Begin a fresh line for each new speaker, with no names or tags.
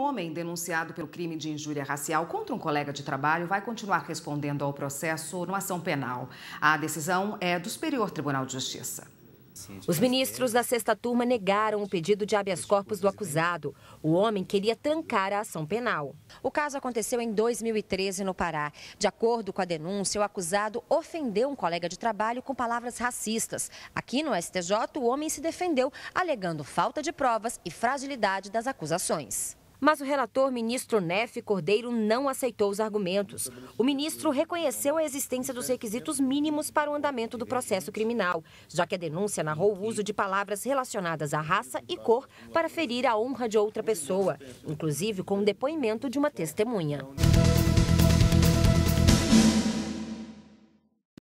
homem denunciado pelo crime de injúria racial contra um colega de trabalho vai continuar respondendo ao processo no ação penal. A decisão é do Superior Tribunal de Justiça. Os ministros
da sexta turma negaram o pedido de habeas corpus do acusado. O homem queria trancar a ação penal. O caso aconteceu em 2013 no Pará. De acordo com a denúncia, o acusado ofendeu um colega de trabalho com palavras racistas. Aqui no STJ, o homem se defendeu, alegando falta de provas e fragilidade das acusações. Mas o relator ministro Nef Cordeiro não aceitou os argumentos. O ministro reconheceu a existência dos requisitos mínimos para o andamento do processo criminal, já que a denúncia narrou o uso de palavras relacionadas à raça e cor para ferir a honra de outra pessoa, inclusive com o depoimento de uma testemunha.